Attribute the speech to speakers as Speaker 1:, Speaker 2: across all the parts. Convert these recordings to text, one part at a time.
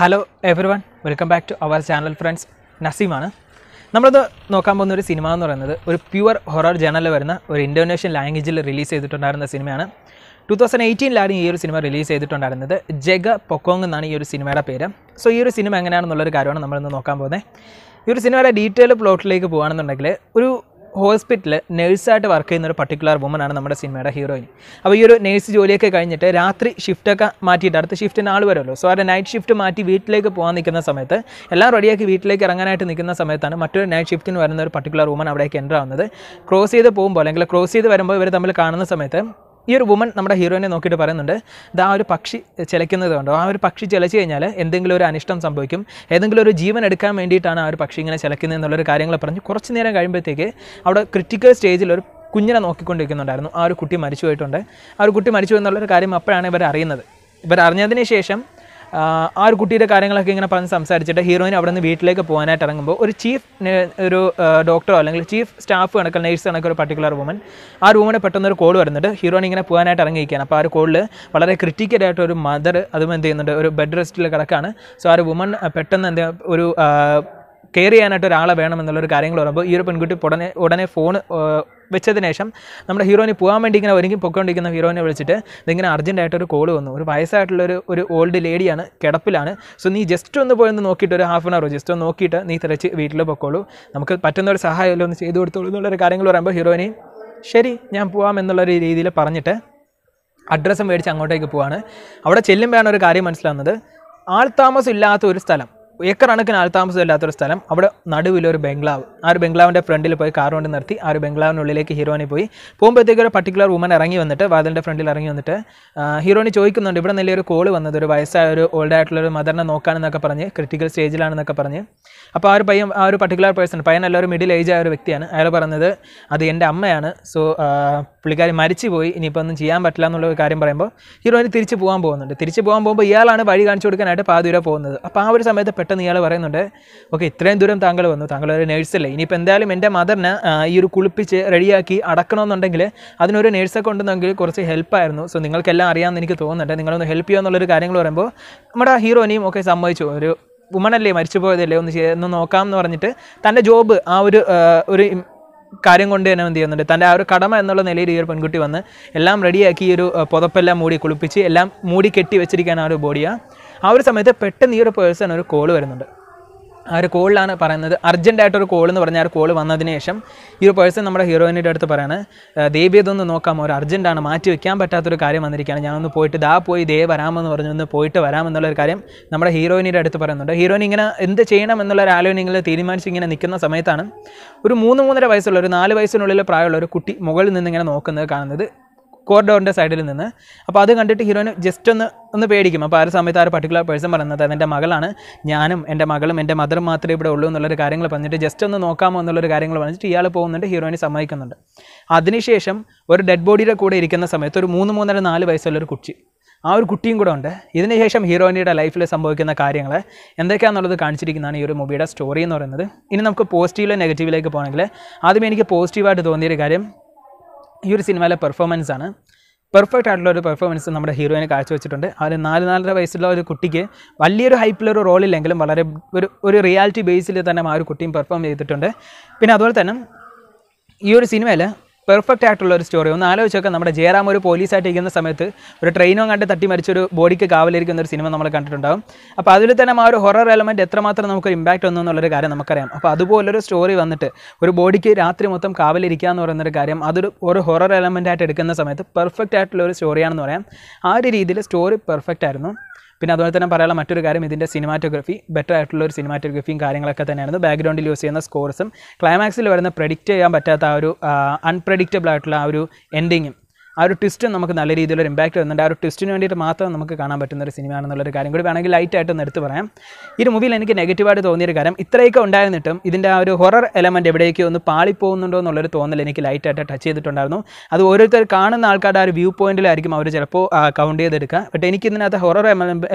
Speaker 1: hello everyone welcome back to our channel friends നസീമാണ് നമ്മളത് നോക്കാൻ പോകുന്ന ഒരു സിനിമ എന്ന് പറയുന്നത് ഒരു പ്യുവർ ഹൊറർ ജേണലിൽ വരുന്ന ഒരു ഇൻഡോനേഷ്യൻ ലാംഗ്വേജിൽ റിലീസ് ചെയ്തിട്ടുണ്ടായിരുന്ന സിനിമയാണ് ടു തൗസൻഡ് എയ്റ്റീനിലാണ് ഈ ഒരു സിനിമ റിലീസ് ചെയ്തിട്ടുണ്ടായിരുന്നത് ജഗ പൊക്കോങ് എന്നാണ് ഈ ഒരു സിനിമയുടെ പേര് സോ ഈ ഒരു സിനിമ എങ്ങനെയാണെന്നുള്ളൊരു കാര്യമാണ് നമ്മളിന്ന് നോക്കാൻ പോകുന്നത് ഈ ഒരു സിനിമയുടെ ഡീറ്റെയിൽ പ്ലോട്ടിലേക്ക് പോകുകയാണെന്നുണ്ടെങ്കിൽ ഒരു ഹോസ്പിറ്റലിൽ നേഴ്സായിട്ട് വർക്ക് ചെയ്യുന്ന ഒരു പർട്ടിക്കുലർ ആണ് നമ്മുടെ സിനിമയുടെ ഹീറോയിൻ അപ്പോൾ ഈ ഒരു നേഴ്സ് ജോലിയൊക്കെ കഴിഞ്ഞിട്ട് രാത്രി ഷിഫ്റ്റൊക്കെ മാറ്റിയിട്ട് അടുത്ത ഷിഫ്റ്റിന് ആൾ വരുമല്ലോ സോ അവരുടെ നൈറ്റ് ഷിഫ്റ്റ് മാറ്റി വീട്ടിലേക്ക് പോകാൻ നിൽക്കുന്ന സമയത്ത് എല്ലാം റെഡിയാക്കി വീട്ടിലേക്ക് ഇറങ്ങാനായിട്ട് നിൽക്കുന്ന സമയത്താണ് മറ്റൊരു നൈറ്റ് ഷിഫ്റ്റിന് വരുന്ന ഒരു പർട്ടിക്കുലർ വുമൻ അവിടേക്ക് എൻ്റർ ആവുന്നത് ക്രോസ് ചെയ്ത് പോകുമ്പോൾ അല്ലെങ്കിൽ ക്രോസ് ചെയ്ത് വരുമ്പോൾ ഇവർ തമ്മിൽ കാണുന്ന സമയത്ത് ഈ ഒരു വുമൺ നമ്മുടെ ഹീറോയിനെ നോക്കിയിട്ട് പറയുന്നുണ്ട് ഇത് ആ ഒരു പക്ഷി ചിലയ്ക്കുന്നത് കണ്ടോ ആ ഒരു പക്ഷി ചിലച്ച് കഴിഞ്ഞാൽ എന്തെങ്കിലും ഒരു അനിഷ്ടം സംഭവിക്കും ഏതെങ്കിലും ഒരു ജീവൻ എടുക്കാൻ വേണ്ടിയിട്ടാണ് ആ ഒരു പക്ഷി ഇങ്ങനെ ചിലക്കുന്നത് എന്നുള്ളൊരു കാര്യങ്ങൾ പറഞ്ഞ് കുറച്ച് നേരം കഴിയുമ്പോഴത്തേക്ക് അവിടെ ക്രിട്ടിക്കൽ സ്റ്റേജിൽ ഒരു കുഞ്ഞിനെ നോക്കിക്കൊണ്ടിരിക്കുന്നുണ്ടായിരുന്നു ആ ഒരു കുട്ടി മരിച്ചു പോയിട്ടുണ്ട് ആ ഒരു കുട്ടി മരിച്ചു എന്നുള്ളൊരു കാര്യം അപ്പോഴാണ് ഇവർ അറിയുന്നത് ഇവർ അറിഞ്ഞതിന് ശേഷം ആ ഒരു കുട്ടിയുടെ കാര്യങ്ങളൊക്കെ ഇങ്ങനെ പറഞ്ഞ് സംസാരിച്ചിട്ട് ഹീറോയിൻ അവിടെ നിന്ന് വീട്ടിലേക്ക് പോകാനായിട്ട് ഇറങ്ങുമ്പോൾ ഒരു ചീഫ് ഒരു ഡോക്ടറോ അല്ലെങ്കിൽ ചീഫ് സ്റ്റാഫ് കണക്കുള്ള നേഴ്സ് കണക്ക് ഒരു പർട്ടിക്കുലർ വുമൻ ആ റൂമിന് പെട്ടെന്നൊരു കോൾ വരുന്നുണ്ട് ഹീറോയിൻ ഇങ്ങനെ പോകാനായിട്ട് ഇറങ്ങിയിരിക്കുകയാണ് അപ്പോൾ ആ ഒരു കോളിൽ വളരെ ക്രിറ്റിക്കലായിട്ട് ആയിട്ട് ഒരു മദർ അതും എന്ത് ചെയ്യുന്നുണ്ട് ഒരു ബെഡ് റെസ്റ്റിൽ കിടക്കാണ് സോ ആ ഒരു വുമൺ പെട്ടെന്ന് എന്ത് ഒരു കെയർ ചെയ്യാനായിട്ട് ഒരാളെ വേണമെന്നുള്ളൊരു കാര്യങ്ങൾ പറയുമ്പോൾ ഈ ഒരു പെൺകുട്ടി ഉടനെ ഉടനെ ഫോൺ വെച്ചതിന് ശേഷം നമ്മുടെ ഹീറോയിന് പോകാൻ വേണ്ടി ഇങ്ങനെ ഒരുങ്ങി പൊക്കൊണ്ടിരിക്കുന്ന ഹീറോയിനെ വിളിച്ചിട്ട് ഇതിങ്ങനെ അർജൻറ്റായിട്ടൊരു ഒരു കോൾ വന്നു ഒരു വയസ്സായിട്ടുള്ളൊരു ഒരു ഓൾഡ് ലേഡിയാണ് കിടപ്പിലാണ് സോ നീ ജസ്റ്റ് ഒന്ന് പോയൊന്ന് നോക്കിയിട്ട് ഒരു ഹാഫ് ആൻ അവർ ജസ്റ്റ് ഒന്ന് നോക്കിയിട്ട് നീ തിരച്ച് വീട്ടിൽ പൊക്കോളൂ നമുക്ക് പറ്റുന്ന ഒരു സഹായമല്ലോ ഒന്ന് ചെയ്തു കൊടുത്തോളൂ എന്നുള്ളൊരു കാര്യങ്ങൾ പറയുമ്പോൾ ഹീറോയിനെ ശരി ഞാൻ പോകാം എന്നുള്ളൊരു രീതിയിൽ പറഞ്ഞിട്ട് അഡ്രസ്സ് മേടിച്ച് അങ്ങോട്ടേക്ക് പോവാണ് അവിടെ ചെല്ലുമ്പോഴാണ് ഒരു കാര്യം മനസ്സിലാകുന്നത് ആൾ താമസം ഇല്ലാത്ത ഒരു സ്ഥലം ഏക്കർ കണക്കിന് ഇല്ലാത്തൊരു സ്ഥലം അവിടെ നടുവിലൊരു ബംഗ്ലാവ് ആ ഒരു ബംഗ്ലാവിൻ്റെ ഫ്രണ്ടിൽ പോയി കാർ കൊണ്ട് നിർത്തി ആ ഒരു ബംഗ്ലാവിനുള്ളിലേക്ക് ഹീറോയിനെ പോയി പോകുമ്പോഴത്തേക്ക് ഒരു പർട്ടിക്കുലർ വുമൻ ഇറങ്ങി വന്നിട്ട് വാതിലിൻ്റെ ഫ്രണ്ടിൽ ഇറങ്ങി വന്നിട്ട് ഹീറോയിന് ചോദിക്കുന്നുണ്ട് ഇവിടെ നല്ലൊരു കോള് വന്നത് ഒരു വയസ്സായ ഒരു ഓൾഡ് ആയിട്ടുള്ള ഒരു മദറിനെ നോക്കാനെന്നൊക്കെ പറഞ്ഞ് ക്രിട്ടിക്കൽ സ്റ്റേജിലാണെന്നൊക്കെ പറഞ്ഞ് അപ്പോൾ ആ ഒരു പയ്യൻ ആ ഒരു പർട്ടിക്കുലർ പേഴ്സൺ പയ്യൻ എല്ലാവരും മിഡിൽ ഏജ് ആയ ഒരു വ്യക്തിയാണ് അയാൾ പറഞ്ഞത് അത് എൻ്റെ അമ്മയാണ് സോ പുള്ളിക്കാരി പോയി ഇനിയിപ്പോൾ ഒന്നും ചെയ്യാൻ പറ്റില്ല എന്നുള്ള ഒരു കാര്യം പറയുമ്പോൾ ഹീറോയിന് തിരിച്ച് പോകാൻ പോകുന്നുണ്ട് തിരിച്ച് പോകാൻ പോകുമ്പോൾ ഇയാളാണ് വഴി കാണിച്ചു കൊടുക്കാനായിട്ട് പാതിര പോകുന്നത് അപ്പോൾ ആ ഒരു സമയത്ത് പെട്ടെന്ന് ഇയാൾ പറയുന്നുണ്ട് ഓക്കെ ഇത്രയും ദൂരം താങ്കൾ വന്നു താങ്കൾ ഒരു നേഴ്സല്ലേ ഇനിയിപ്പോൾ എന്തായാലും എൻ്റെ മദറിന് ഈ ഒരു കുളിപ്പിച്ച് റെഡിയാക്കി അടക്കണമെന്നുണ്ടെങ്കിൽ അതിനൊരു നേഴ്സൊക്കെ ഉണ്ടെന്നെങ്കിൽ കുറച്ച് ഹെൽപ്പായിരുന്നു സോ നിങ്ങൾക്കെല്ലാം അറിയാമെന്ന് എനിക്ക് തോന്നുന്നുണ്ട് നിങ്ങളൊന്ന് ഹെൽപ്പ് എന്നുള്ളൊരു കാര്യങ്ങൾ പറയുമ്പോൾ നമ്മുടെ ഹീറോനെയും ഒക്കെ സമ്മതിച്ചു ഒരു വുമണല്ലേ മരിച്ചു പോയതല്ലേ ഒന്ന് ഒന്ന് നോക്കാം എന്ന് പറഞ്ഞിട്ട് തൻ്റെ ജോബ് ആ ഒരു ഒരു കാര്യം കൊണ്ട് തന്നെ എന്ത് ചെയ്യുന്നുണ്ട് തൻ്റെ ആ ഒരു കടമ എന്നുള്ള നിലയിൽ ഈ ഒരു പെൺകുട്ടി വന്ന് എല്ലാം റെഡിയാക്കി ഈ ഒരു പുതപ്പെല്ലാം മൂടി കുളിപ്പിച്ച് എല്ലാം മൂടി കെട്ടി വെച്ചിരിക്കാൻ ആ ഒരു ബോഡിയാണ് ആ ഒരു സമയത്ത് പെട്ടെന്ന് ഈ ഒരു പേഴ്സൺ ഒരു കോൾ വരുന്നുണ്ട് ആ ഒരു കോളിലാണ് പറയുന്നത് അർജൻറ്റായിട്ടൊരു കോൾ എന്ന് പറഞ്ഞാൽ ആ ഒരു കോൾ വന്നതിന് ശേഷം ഈ ഒരു പേഴ്സൺ നമ്മുടെ ഹീറോയിൻ്റെ അടുത്ത് പറയാണ് ദേവി ഇതൊന്ന് നോക്കാമോ ഒരു അർജൻറ്റാണ് മാറ്റി വെക്കാൻ പറ്റാത്തൊരു കാര്യം വന്നിരിക്കുകയാണ് ഞാനൊന്ന് പോയിട്ട് ദാ പോയി ദേ വരാമെന്ന് പറഞ്ഞു ഒന്ന് പോയിട്ട് വരാമെന്നുള്ളൊരു കാര്യം നമ്മുടെ ഹീറോയിനിയുടെ അടുത്ത് പറയുന്നുണ്ട് ഹീറോയിൻ ഇങ്ങനെ എന്ത് ചെയ്യണം എന്നുള്ള ഒരു ആലോചനയിൽ തീരുമാനിച്ച് ഇങ്ങനെ നിൽക്കുന്ന സമയത്താണ് ഒരു മൂന്ന് മൂന്നര വയസ്സുള്ള ഒരു നാല് വയസ്സിനുള്ളിൽ പ്രായമുള്ള ഒരു കുട്ടി മുകളിൽ നിന്ന് ഇങ്ങനെ നോക്കുന്നത് കാണുന്നത് കോറിഡോറിൻ്റെ സൈഡിൽ നിന്ന് അപ്പോൾ അത് കണ്ടിട്ട് ഹീറോയിൻ ജസ്റ്റ് ഒന്ന് ഒന്ന് പേടിക്കും അപ്പോൾ ആ സമയത്ത് ആ ഒരു പർട്ടിക്കുലർ പേഴ്സൺ പറയുന്നത് അതെൻ്റെ മകളാണ് ഞാനും എൻ്റെ മകളും എൻ്റെ മദറും മാത്രമേ ഇവിടെ ഉള്ളൂ എന്നുള്ളൊരു കാര്യങ്ങൾ പറഞ്ഞിട്ട് ജസ്റ്റ് ഒന്ന് നോക്കാമോ എന്നുള്ളൊരു കാര്യങ്ങൾ പറഞ്ഞിട്ട് ഇയാൾ പോകുന്നുണ്ട് ഹീറോയിനെ സമ്മതിക്കുന്നുണ്ട് അതിനുശേഷം ഒരു ഡെഡ് ബോഡിയുടെ കൂടെ ഇരിക്കുന്ന സമയത്ത് ഒരു മൂന്ന് മൂന്നര നാല് വയസ്സുള്ളൊരു കുട്ടി ആ ഒരു കുട്ടിയും കൂടെ ഉണ്ട് ഇതിനുശേഷം ഹീറോയിനിയുടെ ലൈഫിൽ സംഭവിക്കുന്ന കാര്യങ്ങൾ എന്തൊക്കെയാണെന്നുള്ളത് കാണിച്ചിരിക്കുന്നതാണ് ഈ ഒരു മൂവിയുടെ സ്റ്റോറി എന്ന് പറയുന്നത് ഇനി നമുക്ക് പോസിറ്റീവിലെ നെഗറ്റീവിലേക്ക് പോകണമെങ്കിൽ ആദ്യം എനിക്ക് പോസിറ്റീവായിട്ട് തോന്നിയൊരു കാര്യം ഈ ഒരു സിനിമയിലെ പെർഫോമൻസ് ആണ് പെർഫെക്റ്റ് ആയിട്ടുള്ള ഒരു പെർഫോമൻസ് നമ്മുടെ ഹീറോയിനെ കാഴ്ചവെച്ചിട്ടുണ്ട് അവർ നാല് നാലര വയസ്സുള്ള ഒരു കുട്ടിക്ക് വലിയൊരു ഹൈപ്പിലൊരു റോളില്ലെങ്കിലും വളരെ ഒരു ഒരു റിയാലിറ്റി ബേസിൽ തന്നെ ആ ഒരു കുട്ടിയും പെർഫോം ചെയ്തിട്ടുണ്ട് പിന്നെ അതുപോലെ തന്നെ ഈ ഒരു സിനിമയിൽ പെർഫെക്റ്റ് ആയിട്ടുള്ള ഒരു സ്റ്റോറി ഒന്ന് ആലോചിച്ചൊക്കെ നമ്മുടെ ജയറാം ഒരു പോലീസായിട്ട് ഇരിക്കുന്ന സമയത്ത് ഒരു ട്രെയിനോ കണ്ട് തട്ടി മരിച്ചൊരു ബോഡിക്ക് കാവലിരിക്കുന്ന ഒരു സിനിമ നമ്മൾ കണ്ടിട്ടുണ്ടാകും അപ്പോൾ അതിൽ തന്നെ ആ ഒരു ഹൊറർ എലമെൻറ്റ് എത്രമാത്രം നമുക്ക് ഇമ്പാക്റ്റ് വന്നു എന്നുള്ളൊരു കാര്യം നമുക്കറിയാം അപ്പോൾ അതുപോലൊരു സ്റ്റോറി വന്നിട്ട് ഒരു ബോഡിക്ക് രാത്രി മൊത്തം കാവലിരിക്കുക എന്ന് പറയുന്നൊരു കാര്യം അതൊരു ഒരു ഹൊറർ എലമെൻ്റ് ആയിട്ട് എടുക്കുന്ന സമയത്ത് പെർഫെക്റ്റ് ആയിട്ടുള്ള ഒരു സ്റ്റോറിയാണെന്ന് പറയാം ആ ഒരു രീതിയിൽ സ്റ്റോറി പെർഫെക്റ്റ് ആയിരുന്നു പിന്നെ അതുപോലെ തന്നെ പറയാനുള്ള മറ്റൊരു കാര്യം ഇതിൻ്റെ സിനിമാറ്റോഗ്രഫി ബെറ്റർ ആയിട്ടുള്ള ഒരു സിനിമാറ്റോഗ്രഫിയും കാര്യങ്ങളൊക്കെ തന്നെയാണ് ബാക്ക്ഗ്രൗണ്ടിൽ യൂസ് ചെയ്യുന്ന സ്കോർസും ക്ലൈമാക്സിൽ വരുന്ന പ്രെഡിക്റ്റ് ചെയ്യാൻ പറ്റാത്ത ആ ഒരു അൺപ്രഡിക്റ്റബിൾ ആയിട്ടുള്ള ആ ഒരു എൻഡിങ്ങും ആ ഒരു ട്വിസ്റ്റ് നമുക്ക് നല്ല രീതിയിലൊരു ഇമ്പാക്റ്റ് വരുന്നുണ്ട് ആ ഒരു ട്വിസ്റ്റിന് വേണ്ടിയിട്ട് മാത്രം നമുക്ക് കാണാൻ പറ്റുന്ന ഒരു സിനിമയാണെന്നുള്ളൊരു കാര്യം കൂടി വേണമെങ്കിൽ ലൈറ്റായിട്ട് ഒന്ന് എടുത്ത് പറയാം ഈ ഒരു മൂവിയിൽ എനിക്ക് നെഗറ്റീവായിട്ട് തോന്നിയൊരു കാര്യം ഇത്രയൊക്കെ ഉണ്ടായിരുന്നിട്ടും ഇതിൻ്റെ ആ ഒരു ഹൊറർ എലമെൻ്റ് എവിടേക്ക് ഒന്ന് പാളിപ്പോകുന്നുണ്ടോ എന്നുള്ളൊരു തോന്നൽ എനിക്ക് ലൈറ്റായിട്ട് ടച്ച് ചെയ്തിട്ടുണ്ടായിരുന്നു അത് ഓരോരുത്തർ കാണുന്ന ആൾക്കാരുടെ ആ ഒരു വ്യൂ പോയിന്റിലായിരിക്കും അവർ ചിലപ്പോൾ കൗണ്ട് ചെയ്തെടുക്കുക ബട്ട് എനിക്ക് ഇതിനകത്ത് ഹൊറർ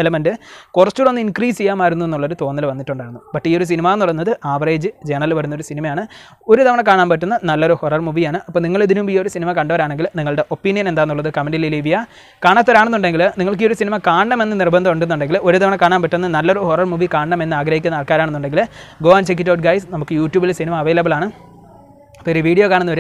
Speaker 1: എലമെൻറ്റ് കുറച്ചുകൂടെ ഒന്ന് ഇൻക്രീസ് ചെയ്യാമായിരുന്നു എന്നുള്ളൊരു തോന്നൽ വന്നിട്ടുണ്ടായിരുന്നു ബട്ട് ഈ ഒരു സിനിമ എന്ന് പറയുന്നത് ആവറേജ് ജേണൽ വരുന്ന ഒരു സിനിമയാണ് ഒരു തവണ കാണാൻ പറ്റുന്ന നല്ലൊരു ഹൊറർ മൂവിയാണ് അപ്പോൾ നിങ്ങൾ ഇതിനും ഈ ഒരു സിനിമ കണ്ടവരാണെങ്കിൽ നിങ്ങളുടെ ഒപ്പീനിയൻ എന്താണെന്നുള്ളത് കമൻറ്റിൽ ലീവ് ചെയ്യുക കാണാത്തൊരാണെന്നുണ്ടെങ്കിൽ നിങ്ങൾക്ക് ഈ ഒരു സിനിമ കാണണമെന്ന് നിർബന്ധം ഉണ്ടെന്നുണ്ടെങ്കിൽ ഒരു തവണ കാണാൻ പറ്റുന്ന നല്ലൊരു ഹൊറർ മൂവി കാണണമെന്ന് ആഗ്രഹിക്കുന്ന ആൾക്കാരാണെന്നുണ്ടെങ്കിൽ go and check it out guys നമുക്ക് യൂട്യൂബിൽ സിനിമ അവൈലബിൾ ആണ് അപ്പോൾ ഒരു വീഡിയോ കാണുന്നവർ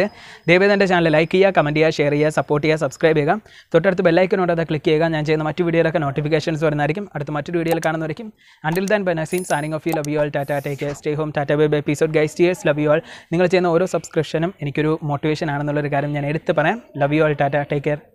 Speaker 1: ദയവേദ എൻ്റെ ചാനൽ ലൈക്ക് ചെയ്യുക കമൻറ്റ് ചെയ്യുക ഷെയർ ചെയ്യുക സപ്പോർട്ട് ചെയ്യുക സബ്സ്ക്രൈബ് ചെയ്യുക തൊട്ടടുത്ത് ബെല്ലൈക്കനോട് അത് ക്ലിക്ക് ചെയ്യുക ഞാൻ ചെയ്യുന്ന മറ്റു വീഡിയോയിലൊക്കെ നോട്ടിഫിക്കേഷൻസ് വരുന്നതായിരിക്കും അടുത്ത മറ്റൊരു വീഡിയോയിൽ കാണുന്നവരിക്കും until then Naseen signing off you love you all tata take stay home tata bye bye episode guys dears love you all നിങ്ങൾ ചെയ്യുന്ന ഓരോ സബ്സ്ക്രിപ്ഷനും എനിക്കൊരു മോട്ടിവേഷൻ ആണെന്നുള്ളൊരു കാര്യം ഞാൻ എടുത്ത് പറയാം love you all tata take care